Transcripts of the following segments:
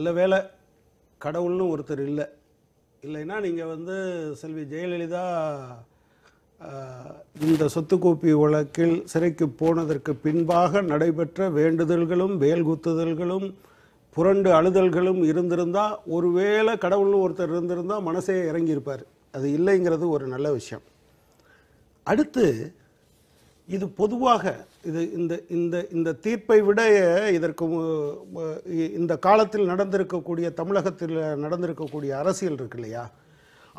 நல்ல வேலை கடவுள்னு ஒருத்தர் இல்லை இல்லைன்னா நீங்கள் வந்து செல்வி ஜெயலலிதா இந்த சொத்துக்கோப்பி வழக்கில் சிறைக்கு போனதற்கு பின்பாக நடைபெற்ற வேண்டுதல்களும் வேல்குத்துதல்களும் புரண்டு அழுதல்களும் இருந்திருந்தால் ஒருவேளை கடவுள்னு ஒருத்தர் இருந்திருந்தால் மனசே இறங்கியிருப்பார் அது இல்லைங்கிறது ஒரு நல்ல விஷயம் அடுத்து இது பொதுவாக இது இந்த இந்த இந்த தீர்ப்பை விட இதற்கு இந்த காலத்தில் நடந்திருக்கக்கூடிய தமிழகத்தில் நடந்திருக்கக்கூடிய அரசியல் இருக்கு இல்லையா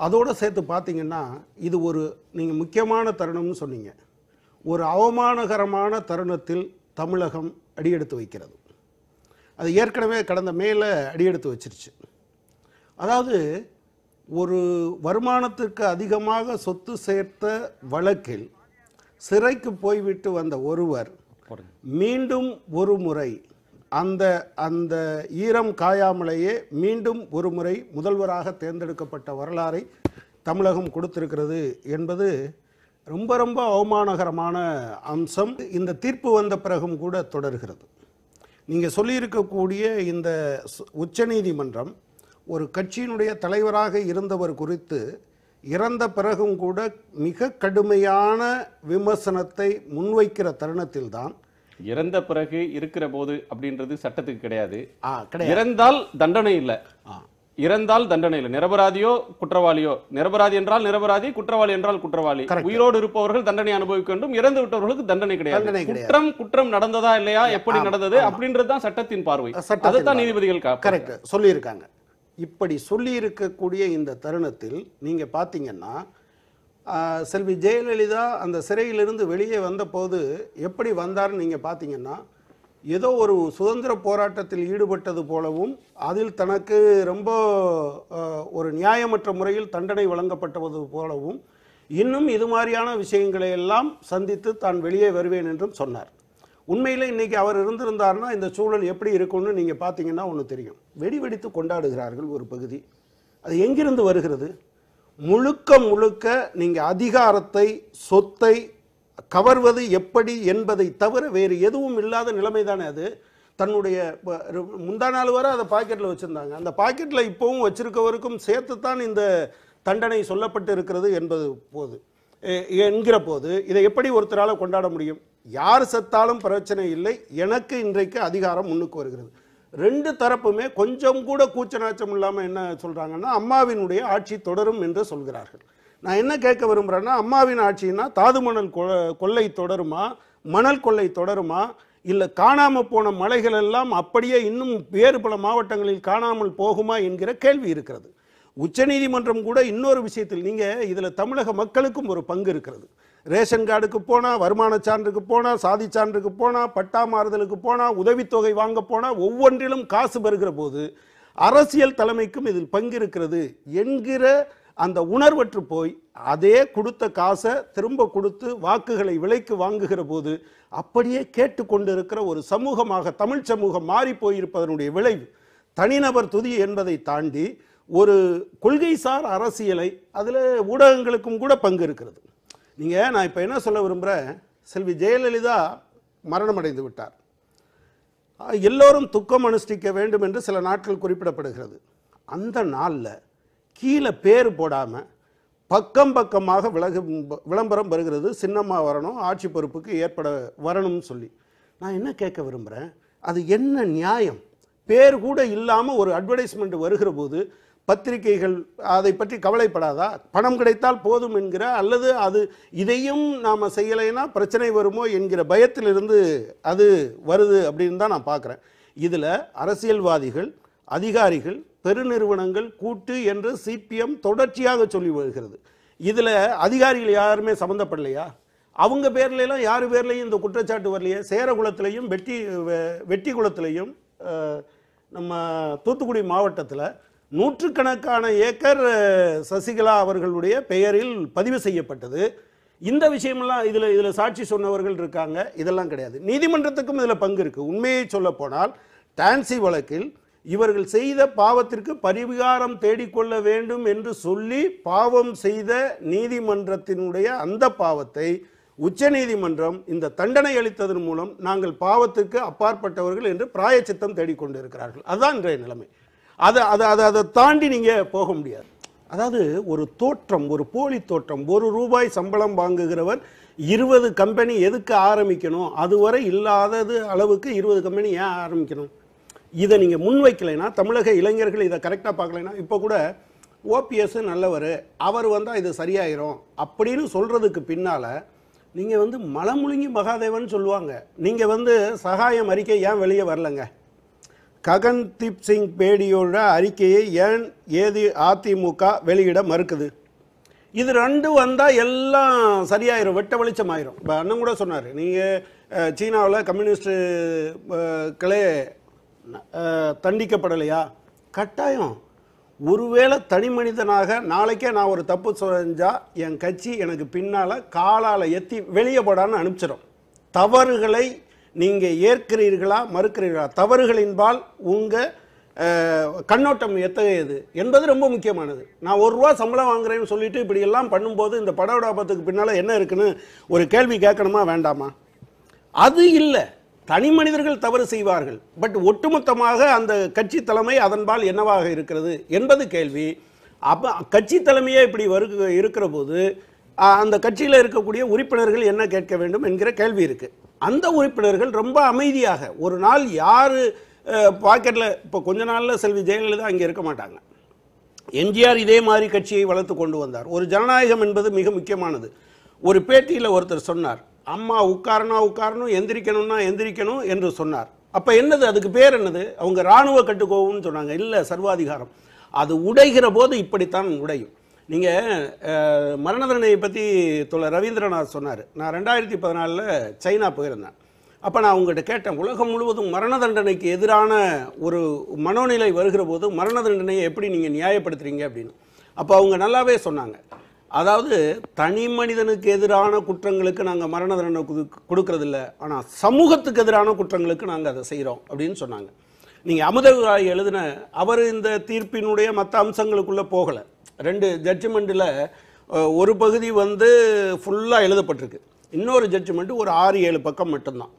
அதோடு சேர்த்து பார்த்தீங்கன்னா இது ஒரு நீங்கள் முக்கியமான தருணம்னு சொன்னீங்க ஒரு அவமானகரமான தருணத்தில் தமிழகம் அடியெடுத்து வைக்கிறது அது ஏற்கனவே கடந்த மேலே அடியெடுத்து வச்சிருச்சு அதாவது ஒரு வருமானத்திற்கு அதிகமாக சொத்து சேர்த்த வழக்கில் சிறைக்கு போய்விட்டு வந்த ஒருவர் மீண்டும் ஒரு முறை அந்த அந்த ஈரம் காயாமலேயே மீண்டும் ஒரு முறை முதல்வராக தேர்ந்தெடுக்கப்பட்ட வரலாறை தமிழகம் கொடுத்திருக்கிறது என்பது ரொம்ப ரொம்ப அவமானகரமான அம்சம் இந்த தீர்ப்பு வந்த பிறகும் கூட தொடர்கிறது நீங்கள் சொல்லியிருக்கக்கூடிய இந்த உச்சநீதிமன்றம் ஒரு கட்சியினுடைய தலைவராக இருந்தவர் குறித்து இறந்த பிறகும் கூட மிக கடுமையான விமர்சனத்தை முன்வைக்கிற தான் இறந்த பிறகு இருக்கிற போது அப்படின்றது சட்டத்துக்கு கிடையாது இறந்தால் தண்டனை இல்லை இறந்தால் தண்டனை இல்லை நிரபராதியோ குற்றவாளியோ நிரபராதி என்றால் நிரபராதி குற்றவாளி என்றால் குற்றவாளி உயிரோடு இருப்பவர்கள் தண்டனை அனுபவிக்க வேண்டும் இறந்து விட்டவர்களுக்கு தண்டனை கிடையாது குற்றம் குற்றம் நடந்ததா இல்லையா எப்படி நடந்தது அப்படின்றது தான் சட்டத்தின் பார்வை தான் நீதிபதிகள் கரெக்ட் சொல்லியிருக்காங்க இப்படி சொல்லியிருக்கக்கூடிய இந்த தருணத்தில் நீங்கள் பார்த்தீங்கன்னா செல்வி ஜெயலலிதா அந்த சிறையிலிருந்து வெளியே வந்தபோது எப்படி வந்தார்னு நீங்கள் பார்த்தீங்கன்னா ஏதோ ஒரு சுதந்திர போராட்டத்தில் ஈடுபட்டது போலவும் அதில் தனக்கு ரொம்ப ஒரு நியாயமற்ற முறையில் தண்டனை வழங்கப்பட்டது போலவும் இன்னும் இது மாதிரியான விஷயங்களை எல்லாம் சந்தித்து தான் வெளியே வருவேன் என்றும் சொன்னார் உண்மையில் இன்றைக்கி அவர் இருந்திருந்தார்னா இந்த சூழல் எப்படி இருக்கும்னு நீங்கள் பார்த்தீங்கன்னா ஒன்று தெரியும் வெடி வெடித்து கொண்டாடுகிறார்கள் ஒரு பகுதி அது எங்கிருந்து வருகிறது முழுக்க முழுக்க நீங்கள் அதிகாரத்தை சொத்தை கவர்வது எப்படி என்பதை தவிர வேறு எதுவும் இல்லாத நிலைமை தானே அது தன்னுடைய முந்தா நாள் வரை அதை பாக்கெட்டில் வச்சுருந்தாங்க அந்த பாக்கெட்டில் இப்போவும் வச்சுருக்கவருக்கும் சேர்த்து தான் இந்த தண்டனை சொல்லப்பட்டு இருக்கிறது என்பது போது என்கிற போது இதை எப்படி ஒருத்தரால் கொண்டாட முடியும் யார் செத்தாலும் பிரச்சனை இல்லை எனக்கு இன்றைக்கு அதிகாரம் முன்னுக்கு வருகிறது ரெண்டு தரப்புமே கொஞ்சம் கூட கூச்சநாச்சம் இல்லாமல் என்ன சொல்கிறாங்கன்னா அம்மாவினுடைய ஆட்சி தொடரும் என்று சொல்கிறார்கள் நான் என்ன கேட்க விரும்புகிறேன்னா அம்மாவின் ஆட்சின்னா மணல் கொள்ளை தொடருமா மணல் கொள்ளை தொடருமா இல்லை காணாமல் போன மலைகள் எல்லாம் அப்படியே இன்னும் வேறு பல மாவட்டங்களில் காணாமல் போகுமா என்கிற கேள்வி இருக்கிறது உச்சநீதிமன்றம் கூட இன்னொரு விஷயத்தில் நீங்கள் இதில் தமிழக மக்களுக்கும் ஒரு பங்கு இருக்கிறது ரேஷன் கார்டுக்கு போனால் வருமான சான்றுக்கு போனால் சாதி சான்றுக்கு போனால் பட்டா மாறுதலுக்கு போனால் உதவித்தொகை வாங்க போனால் ஒவ்வொன்றிலும் காசு பெறுகிற போது அரசியல் தலைமைக்கும் இதில் பங்கு இருக்கிறது என்கிற அந்த உணர்வற்று போய் அதே கொடுத்த காசை திரும்ப கொடுத்து வாக்குகளை விலைக்கு வாங்குகிற போது அப்படியே கேட்டுக்கொண்டிருக்கிற ஒரு சமூகமாக தமிழ் சமூகம் மாறி போயிருப்பதனுடைய விளைவு தனிநபர் துதி என்பதை தாண்டி ஒரு கொள்கைசார் அரசியலை அதில் ஊடகங்களுக்கும் கூட பங்கு இருக்கிறது நீங்கள் நான் இப்போ என்ன சொல்ல விரும்புகிறேன் செல்வி ஜெயலலிதா மரணம் அடைந்து விட்டார் எல்லோரும் துக்கம் அனுஷ்டிக்க வேண்டும் என்று சில நாட்கள் குறிப்பிடப்படுகிறது அந்த நாளில் கீழே பேர் போடாமல் பக்கம் பக்கமாக விலகு விளம்பரம் வருகிறது சின்னம்மா வரணும் ஆட்சி பொறுப்புக்கு ஏற்பட வரணும்னு சொல்லி நான் என்ன கேட்க விரும்புகிறேன் அது என்ன நியாயம் பேர் கூட இல்லாமல் ஒரு அட்வர்டைஸ்மெண்ட் வருகிற போது பத்திரிகைகள் அதை பற்றி கவலைப்படாதா பணம் கிடைத்தால் போதும் என்கிற அல்லது அது இதையும் நாம் செய்யலைன்னா பிரச்சனை வருமோ என்கிற பயத்திலிருந்து அது வருது அப்படின்னு தான் நான் பார்க்குறேன் இதில் அரசியல்வாதிகள் அதிகாரிகள் பெருநிறுவனங்கள் கூட்டு என்று சிபிஎம் தொடர்ச்சியாக சொல்லி வருகிறது இதில் அதிகாரிகள் யாருமே சம்மந்தப்படலையா அவங்க பேர்லாம் யார் பேர்லையும் இந்த குற்றச்சாட்டு வரலையே சேரகுளத்திலையும் வெட்டி வெட்டி குளத்திலையும் நம்ம தூத்துக்குடி மாவட்டத்தில் நூற்றுக்கணக்கான ஏக்கர் சசிகலா அவர்களுடைய பெயரில் பதிவு செய்யப்பட்டது இந்த விஷயமெல்லாம் இதில் இதில் சாட்சி சொன்னவர்கள் இருக்காங்க இதெல்லாம் கிடையாது நீதிமன்றத்துக்கும் இதில் பங்கு இருக்குது உண்மையை சொல்லப்போனால் டான்சி வழக்கில் இவர்கள் செய்த பாவத்திற்கு பரிகாரம் தேடிக்கொள்ள வேண்டும் என்று சொல்லி பாவம் செய்த நீதிமன்றத்தினுடைய அந்த பாவத்தை உச்ச நீதிமன்றம் இந்த தண்டனை அளித்ததன் மூலம் நாங்கள் பாவத்துக்கு அப்பாற்பட்டவர்கள் என்று பிராயச்சித்தம் தேடிக்கொண்டிருக்கிறார்கள் அதுதான் இன்றைய நிலைமை அதை அதை அதை அதை தாண்டி நீங்கள் போக முடியாது அதாவது ஒரு தோற்றம் ஒரு போலி தோற்றம் ஒரு ரூபாய் சம்பளம் வாங்குகிறவர் இருபது கம்பெனி எதுக்கு ஆரம்பிக்கணும் அதுவரை இல்லாதது அளவுக்கு இருபது கம்பெனி ஏன் ஆரம்பிக்கணும் இதை நீங்கள் முன்வைக்கலைன்னா தமிழக இளைஞர்கள் இதை கரெக்டாக பார்க்கலைன்னா இப்போ கூட ஓபிஎஸ் நல்லவர் அவர் வந்தால் இது சரியாயிரும் அப்படின்னு சொல்கிறதுக்கு பின்னால் நீங்கள் வந்து மலமுழுங்கி மகாதேவன் சொல்லுவாங்க நீங்கள் வந்து சகாயம் அறிக்கை ஏன் வெளியே வரலங்க ககன்தீப் சிங் பேடியோட அறிக்கையை ஏன் ஏது அதிமுக வெளியிட மறுக்குது இது ரெண்டும் வந்தால் எல்லாம் சரியாயிரும் வெட்ட வெளிச்சம் ஆயிரும் இப்போ அண்ணன் கூட சொன்னார் நீங்கள் சீனாவில் கம்யூனிஸ்டு கிளே தண்டிக்கப்படலையா கட்டாயம் ஒருவேளை தனி மனிதனாக நாளைக்கே நான் ஒரு தப்பு செஞ்சால் என் கட்சி எனக்கு பின்னால் காலால் எத்தி வெளியே போடான்னு அனுப்பிச்சிடும் தவறுகளை நீங்கள் ஏற்கிறீர்களா மறுக்கிறீர்களா தவறுகளின்பால் உங்கள் கண்ணோட்டம் எத்தகையது என்பது ரொம்ப முக்கியமானது நான் ஒரு ரூபா சம்பளம் வாங்குறேன்னு சொல்லிட்டு இப்படி எல்லாம் பண்ணும்போது இந்த பட விடாபத்துக்கு பின்னால் என்ன இருக்குன்னு ஒரு கேள்வி கேட்கணுமா வேண்டாமா அது இல்லை தனி மனிதர்கள் தவறு செய்வார்கள் பட் ஒட்டுமொத்தமாக அந்த கட்சி தலைமை அதன்பால் என்னவாக இருக்கிறது என்பது கேள்வி அப்போ கட்சி தலைமையே இப்படி வரு இருக்கிற போது அந்த கட்சியில் இருக்கக்கூடிய உறுப்பினர்கள் என்ன கேட்க வேண்டும் என்கிற கேள்வி இருக்குது அந்த உறுப்பினர்கள் ரொம்ப அமைதியாக ஒரு நாள் யார் பாக்கெட்டில் இப்போ கொஞ்ச நாளில் செல்வி ஜெயலலிதா அங்கே இருக்க மாட்டாங்க எம்ஜிஆர் இதே மாதிரி கட்சியை வளர்த்து கொண்டு வந்தார் ஒரு ஜனநாயகம் என்பது மிக முக்கியமானது ஒரு பேட்டியில் ஒருத்தர் சொன்னார் அம்மா உட்காரனா உட்காரணும் எந்திரிக்கணும்னா எந்திரிக்கணும் என்று சொன்னார் அப்போ என்னது அதுக்கு பேர் என்னது அவங்க இராணுவ கட்டுக்கோவும்னு சொன்னாங்க இல்லை சர்வாதிகாரம் அது உடைகிற போது இப்படித்தான் உடையும் நீங்கள் மரண தண்டனையை பற்றி தொலை ரவீந்திரநாத் சொன்னார் நான் ரெண்டாயிரத்தி பதினாலில் சைனா போயிருந்தேன் அப்போ நான் உங்கள்கிட்ட கேட்டேன் உலகம் முழுவதும் மரண தண்டனைக்கு எதிரான ஒரு மனோநிலை வருகிற போது மரண தண்டனையை எப்படி நீங்கள் நியாயப்படுத்துகிறீங்க அப்படின்னு அப்போ அவங்க நல்லாவே சொன்னாங்க அதாவது தனி மனிதனுக்கு எதிரான குற்றங்களுக்கு நாங்கள் மரண தண்டனை கொடுக்கறதில்ல ஆனால் சமூகத்துக்கு எதிரான குற்றங்களுக்கு நாங்கள் அதை செய்கிறோம் அப்படின்னு சொன்னாங்க நீங்கள் அமுதராய் எழுதின அவர் இந்த தீர்ப்பினுடைய மற்ற அம்சங்களுக்குள்ளே போகலை ரெண்டு ஜட்ஜ்மெண்ட்டில் ஒரு பகுதி வந்து ஃபுல்லாக எழுதப்பட்டிருக்கு இன்னொரு ஜட்ஜ்மெண்ட்டு ஒரு ஆறு ஏழு பக்கம் மட்டும்தான்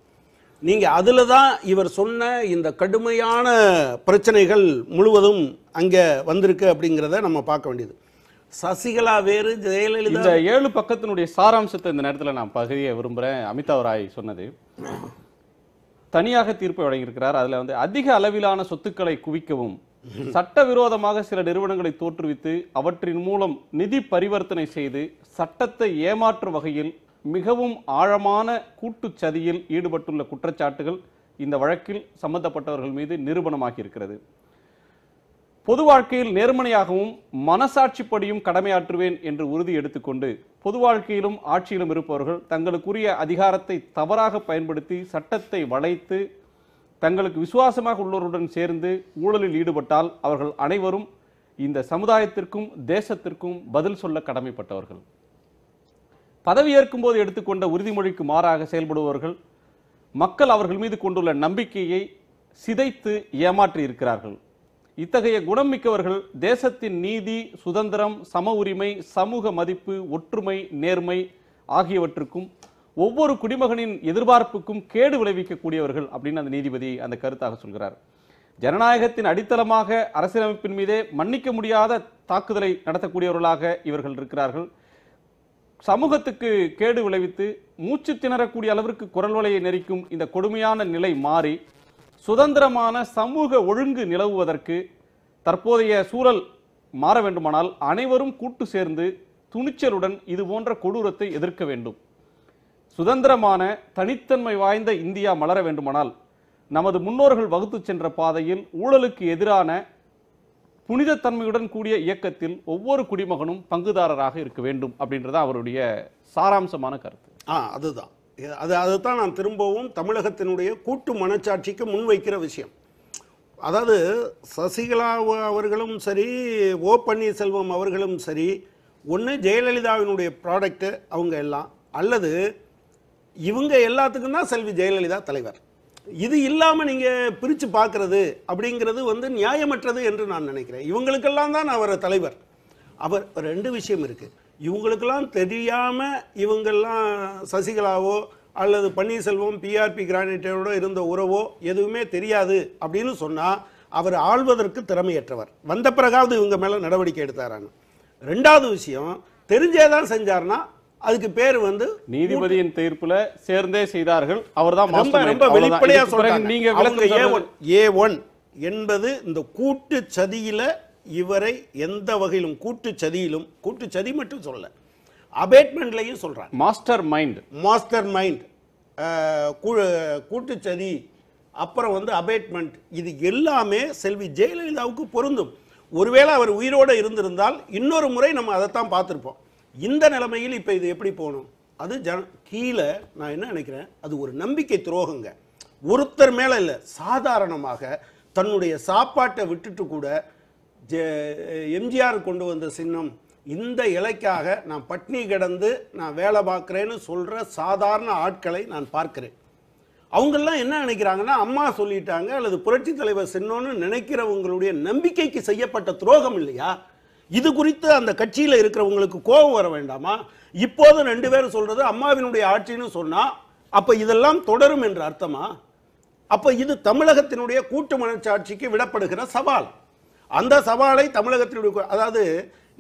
நீங்கள் அதில் தான் இவர் சொன்ன இந்த கடுமையான பிரச்சனைகள் முழுவதும் அங்கே வந்திருக்கு அப்படிங்கிறத நம்ம பார்க்க வேண்டியது சசிகலா வேறு ஜெயலலிதா இந்த ஏழு பக்கத்தினுடைய சாராம்சத்தை இந்த நேரத்தில் நான் பகுதியை விரும்புகிறேன் அமிதாவ் ராய் சொன்னது தனியாக தீர்ப்பை வழங்கியிருக்கிறார் அதில் வந்து அதிக அளவிலான சொத்துக்களை குவிக்கவும் சட்டவிரோதமாக சில நிறுவனங்களை தோற்றுவித்து அவற்றின் மூலம் நிதி பரிவர்த்தனை செய்து சட்டத்தை ஏமாற்றும் வகையில் மிகவும் ஆழமான கூட்டு சதியில் ஈடுபட்டுள்ள குற்றச்சாட்டுகள் இந்த வழக்கில் சம்பந்தப்பட்டவர்கள் மீது நிரூபணமாகி இருக்கிறது பொது வாழ்க்கையில் நேர்மனையாகவும் மனசாட்சிப்படியும் கடமையாற்றுவேன் என்று உறுதி எடுத்துக்கொண்டு பொது வாழ்க்கையிலும் ஆட்சியிலும் இருப்பவர்கள் தங்களுக்குரிய அதிகாரத்தை தவறாக பயன்படுத்தி சட்டத்தை வளைத்து தங்களுக்கு விசுவாசமாக உள்ளவருடன் சேர்ந்து ஊழலில் ஈடுபட்டால் அவர்கள் அனைவரும் இந்த சமுதாயத்திற்கும் தேசத்திற்கும் பதில் சொல்ல கடமைப்பட்டவர்கள் பதவியேற்கும் போது எடுத்துக்கொண்ட உறுதிமொழிக்கு மாறாக செயல்படுபவர்கள் மக்கள் அவர்கள் மீது கொண்டுள்ள நம்பிக்கையை சிதைத்து ஏமாற்றி இருக்கிறார்கள் இத்தகைய குணம் மிக்கவர்கள் தேசத்தின் நீதி சுதந்திரம் சம உரிமை சமூக மதிப்பு ஒற்றுமை நேர்மை ஆகியவற்றுக்கும் ஒவ்வொரு குடிமகனின் எதிர்பார்ப்புக்கும் கேடு விளைவிக்கக்கூடியவர்கள் அப்படின்னு அந்த நீதிபதி அந்த கருத்தாக சொல்கிறார் ஜனநாயகத்தின் அடித்தளமாக அரசியலமைப்பின் மீதே மன்னிக்க முடியாத தாக்குதலை நடத்தக்கூடியவர்களாக இவர்கள் இருக்கிறார்கள் சமூகத்துக்கு கேடு விளைவித்து மூச்சு திணறக்கூடிய அளவிற்கு குரல் வலையை நெறிக்கும் இந்த கொடுமையான நிலை மாறி சுதந்திரமான சமூக ஒழுங்கு நிலவுவதற்கு தற்போதைய சூழல் மாற வேண்டுமானால் அனைவரும் கூட்டு சேர்ந்து துணிச்சலுடன் இது போன்ற கொடூரத்தை எதிர்க்க வேண்டும் சுதந்திரமான தனித்தன்மை வாய்ந்த இந்தியா மலர வேண்டுமானால் நமது முன்னோர்கள் வகுத்து சென்ற பாதையில் ஊழலுக்கு எதிரான புனிதத்தன்மையுடன் கூடிய இயக்கத்தில் ஒவ்வொரு குடிமகனும் பங்குதாரராக இருக்க வேண்டும் அப்படின்றது அவருடைய சாராம்சமான கருத்து ஆ அதுதான் அது அதுதான் நான் திரும்பவும் தமிழகத்தினுடைய கூட்டு மனச்சாட்சிக்கு முன்வைக்கிற விஷயம் அதாவது சசிகலா அவர்களும் சரி ஓ பன்னீர்செல்வம் அவர்களும் சரி ஒன்று ஜெயலலிதாவினுடைய ப்ராடக்ட்டு அவங்க எல்லாம் அல்லது இவங்க எல்லாத்துக்கும் தான் செல்வி ஜெயலலிதா தலைவர் இது இல்லாமல் நீங்கள் பிரித்து பார்க்குறது அப்படிங்கிறது வந்து நியாயமற்றது என்று நான் நினைக்கிறேன் இவங்களுக்கெல்லாம் தான் அவர் தலைவர் அவர் ரெண்டு விஷயம் இருக்குது இவங்களுக்கெல்லாம் தெரியாமல் இவங்கெல்லாம் சசிகலாவோ அல்லது பன்னீர்செல்வம் பிஆர்பி கிரானைட்டோட இருந்த உறவோ எதுவுமே தெரியாது அப்படின்னு சொன்னால் அவர் ஆள்வதற்கு திறமையற்றவர் வந்த பிறகாவது இவங்க மேலே நடவடிக்கை எடுத்தாரான்னு ரெண்டாவது விஷயம் தெரிஞ்சே தான் செஞ்சார்னா அதுக்கு பேர் வந்து நீதிபதியின் தீர்ப்புல சேர்ந்தே செய்தார்கள் அவர்தான் ரொம்ப ரொம்ப வெளிப்படையா சொல்றாங்க நீங்க ஏ ஒன் என்பது இந்த கூட்டு சதியில இவரை எந்த வகையிலும் கூட்டு சதியிலும் கூட்டு சதி மட்டும் சொல்ல அபேட்மெண்ட்லையும் சொல்றாங்க மாஸ்டர் மைண்ட் மாஸ்டர் மைண்ட் கூட்டு சதி அப்புறம் வந்து அபேட்மெண்ட் இது எல்லாமே செல்வி ஜெயலலிதாவுக்கு பொருந்தும் ஒருவேளை அவர் உயிரோடு இருந்திருந்தால் இன்னொரு முறை நம்ம அதைத்தான் பார்த்துருப்போம் இந்த நிலைமையில் இப்போ இது எப்படி போகணும் அது ஜன கீழே நான் என்ன நினைக்கிறேன் அது ஒரு நம்பிக்கை துரோகங்க ஒருத்தர் மேலே இல்லை சாதாரணமாக தன்னுடைய சாப்பாட்டை விட்டுட்டு கூட எம்ஜிஆர் கொண்டு வந்த சின்னம் இந்த இலைக்காக நான் பட்னி கிடந்து நான் வேலை பார்க்குறேன்னு சொல்கிற சாதாரண ஆட்களை நான் பார்க்குறேன் அவங்கெல்லாம் என்ன நினைக்கிறாங்கன்னா அம்மா சொல்லிட்டாங்க அல்லது புரட்சி தலைவர் சின்னோன்னு நினைக்கிறவங்களுடைய நம்பிக்கைக்கு செய்யப்பட்ட துரோகம் இல்லையா இது குறித்து அந்த கட்சியில் இருக்கிறவங்களுக்கு கோபம் வர வேண்டாமா இப்போது ரெண்டு பேரும் சொல்றது அம்மாவினுடைய ஆட்சின்னு சொன்னா அப்ப இதெல்லாம் தொடரும் என்று அர்த்தமா அப்ப இது தமிழகத்தினுடைய கூட்டு மனச்சாட்சிக்கு விடப்படுகிற சவால் அந்த சவாலை தமிழகத்தினுடைய அதாவது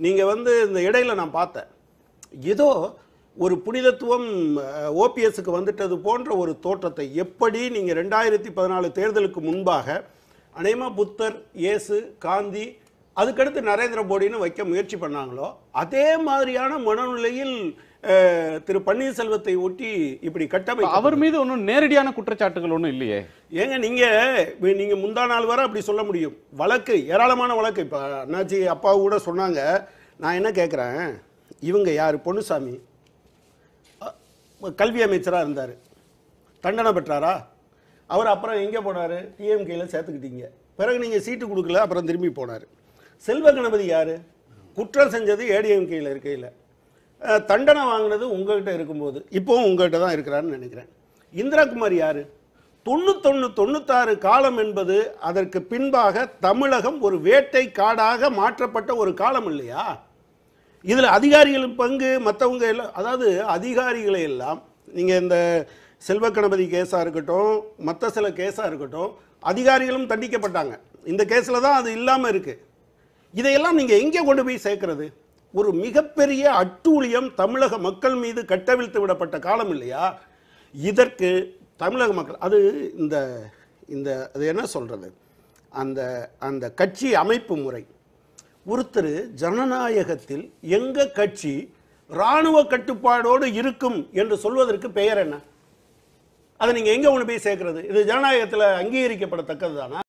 நீங்க வந்து இந்த இடையில நான் பார்த்தேன் ஏதோ ஒரு புனிதத்துவம் ஓபிஎஸ்க்கு வந்துட்டது போன்ற ஒரு தோற்றத்தை எப்படி நீங்கள் ரெண்டாயிரத்தி பதினாலு தேர்தலுக்கு முன்பாக அநேமா புத்தர் இயேசு காந்தி அதுக்கடுத்து நரேந்திர மோடின்னு வைக்க முயற்சி பண்ணாங்களோ அதே மாதிரியான மனநிலையில் திரு பன்னீர்செல்வத்தை ஒட்டி இப்படி கட்டமை அவர் மீது ஒன்றும் நேரடியான குற்றச்சாட்டுகள் ஒன்றும் இல்லையே ஏங்க நீங்க நீங்க முந்தா நாள் வரை அப்படி சொல்ல முடியும் வழக்கு ஏராளமான வழக்கு இப்போ அண்ணாச்சி அப்பா கூட சொன்னாங்க நான் என்ன கேட்குறேன் இவங்க யார் பொன்னுசாமி கல்வி அமைச்சராக இருந்தார் தண்டனை பெற்றாரா அவர் அப்புறம் எங்கே போனார் டிஎம்கேயில் சேர்த்துக்கிட்டீங்க பிறகு நீங்கள் சீட்டு கொடுக்கல அப்புறம் திரும்பி போனார் செல்வ கணபதி யார் குற்றம் செஞ்சது ஏடிஎம்கேயில் இருக்கையில் தண்டனை வாங்கினது உங்கள்கிட்ட இருக்கும்போது இப்போவும் உங்கள்கிட்ட தான் இருக்கிறான்னு நினைக்கிறேன் இந்திராகுமார் யார் தொண்ணூத்தொன்று தொண்ணூத்தாறு காலம் என்பது அதற்கு பின்பாக தமிழகம் ஒரு வேட்டை காடாக மாற்றப்பட்ட ஒரு காலம் இல்லையா இதில் அதிகாரிகளின் பங்கு மற்றவங்க எல்லாம் அதாவது அதிகாரிகளை எல்லாம் நீங்கள் இந்த செல்வ கணபதி கேஸாக இருக்கட்டும் மற்ற சில கேஸாக இருக்கட்டும் அதிகாரிகளும் தண்டிக்கப்பட்டாங்க இந்த கேஸில் தான் அது இல்லாமல் இருக்குது இதையெல்லாம் நீங்கள் எங்கே கொண்டு போய் சேர்க்கிறது ஒரு மிகப்பெரிய அட்டூழியம் தமிழக மக்கள் மீது கட்டவிழ்த்து விடப்பட்ட காலம் இல்லையா இதற்கு தமிழக மக்கள் அது இந்த இந்த அது என்ன சொல்கிறது அந்த அந்த கட்சி அமைப்பு முறை ஒருத்தர் ஜனநாயகத்தில் எங்கள் கட்சி இராணுவ கட்டுப்பாடோடு இருக்கும் என்று சொல்வதற்கு பெயர் என்ன அதை நீங்கள் எங்கே ஒன்று போய் சேர்க்குறது இது ஜனநாயகத்தில் அங்கீகரிக்கப்படத்தக்கது தானா